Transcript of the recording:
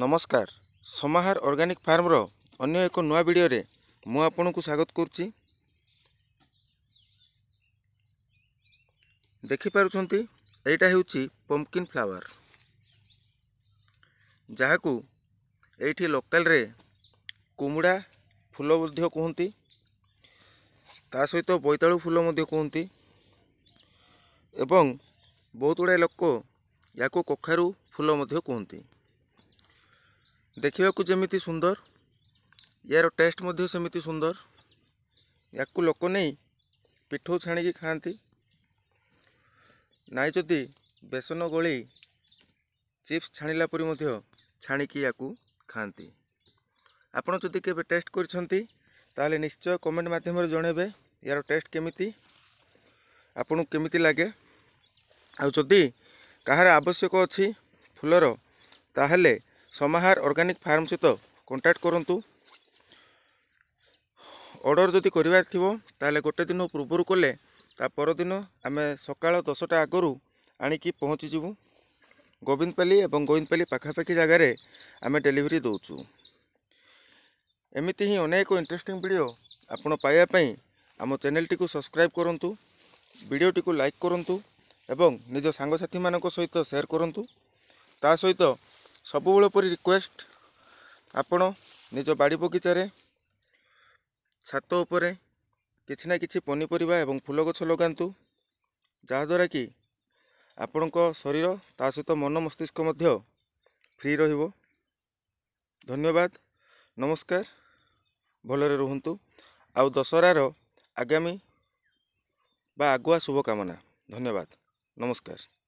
নমস্কার ସମାହାର ଅର୍ଗାନିକ୍ ଫାର୍ମର ଅନ୍ୟ ଏକ ନୂଆ ଭିଡ଼ିଓରେ ମୁଁ ଆପଣଙ୍କୁ ସ୍ୱାଗତ କରୁଛି ଦେଖିପାରୁଛନ୍ତି ଏଇଟା ହେଉଛି ପମ୍ପକିନ୍ ଫ୍ଲାୱାର ଯାହାକୁ ଏଇଠି ଲୋକାଲରେ କୁମୁଡ଼ା ଫୁଲ ମଧ୍ୟ କୁହନ୍ତି ତା ସହିତ ବୋଇତାଳୁ ଫୁଲ ମଧ୍ୟ କୁହନ୍ତି ଏବଂ ବହୁତ ଗୁଡ଼ାଏ ଲୋକ ୟାକୁ କଖାରୁ ଫୁଲ ମଧ୍ୟ କୁହନ୍ତି ଦେଖିବାକୁ ଯେମିତି ସୁନ୍ଦର ଏହାର ଟେଷ୍ଟ ମଧ୍ୟ ସେମିତି ସୁନ୍ଦର ୟାକୁ ଲୋକ ନେଇ ପିଠଉ ଛାଣିକି ଖାଆନ୍ତି ନାହିଁ ଯଦି ବେସନ ଗୋଳେଇ ଚିପ୍ସ ଛାଣିଲା ପରି ମଧ୍ୟ ଛାଣିକି ୟାକୁ ଖାଆନ୍ତି ଆପଣ ଯଦି କେବେ ଟେଷ୍ଟ କରିଛନ୍ତି ତାହେଲେ ନିଶ୍ଚୟ କମେଣ୍ଟ ମାଧ୍ୟମରେ ଜଣେଇବେ ଏହାର ଟେଷ୍ଟ କେମିତି ଆପଣଙ୍କୁ କେମିତି ଲାଗେ ଆଉ ଯଦି କାହାର ଆବଶ୍ୟକ ଅଛି ଫୁଲର ତାହେଲେ ସମାହାର ଅର୍ଗାନିକ୍ ଫାର୍ମ ସହିତ କଣ୍ଟାକ୍ଟ କରନ୍ତୁ ଅର୍ଡ଼ର ଯଦି କରିବାର ଥିବ ତାହେଲେ ଗୋଟେ ଦିନ ପୂର୍ବରୁ କଲେ ତା ପରଦିନ ଆମେ ସକାଳ ଦଶଟା ଆଗରୁ ଆଣିକି ପହଞ୍ଚିଯିବୁ ଗୋବିନ୍ଦପାଲି ଏବଂ ଗୋବିନ୍ଦପାଲି ପାଖାପାଖି ଜାଗାରେ ଆମେ ଡେଲିଭରି ଦେଉଛୁ ଏମିତି ହିଁ ଅନେକ ଇଣ୍ଟରେଷ୍ଟିଂ ଭିଡ଼ିଓ ଆପଣ ପାଇବା ପାଇଁ ଆମ ଚ୍ୟାନେଲଟିକୁ ସବସ୍କ୍ରାଇବ୍ କରନ୍ତୁ ଭିଡ଼ିଓଟିକୁ ଲାଇକ୍ କରନ୍ତୁ ଏବଂ ନିଜ ସାଙ୍ଗସାଥିମାନଙ୍କ ସହିତ ସେୟାର କରନ୍ତୁ ତା ସହିତ সববল উপর রিকুয়েস্ট आपणो निजो बाडी पोकिचेरे छातो ऊपरे किछना किछि পনি পরিবা এবং ফুল গোছ লগানতু যাহা দ্বারা কি आपणको শরীর তাসুতো মন মস্তিষ্ক মধ্যে ফ্রি রহিবো ধন্যবাদ নমস্কার বলরে রহন্তু আউ দশরাৰ আগামি বা আগুয়া শুভকামনা ধন্যবাদ নমস্কার